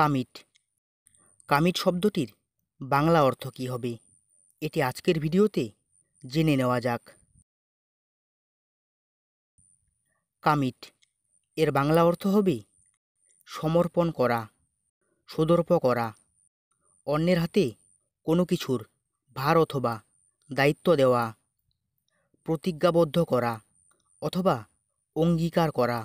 কামিট কামিট শব্দটির বাংলা অর্থ কী হবে এটি আজকের ভিডিওতে জেনে নেওয়া যাক কামিট এর বাংলা অর্থ হবে সমর্পণ করা সদর্প করা অন্যের হাতে কোনো কিছুর ভার অথবা দায়িত্ব দেওয়া প্রতিজ্ঞাবদ্ধ করা অথবা অঙ্গীকার করা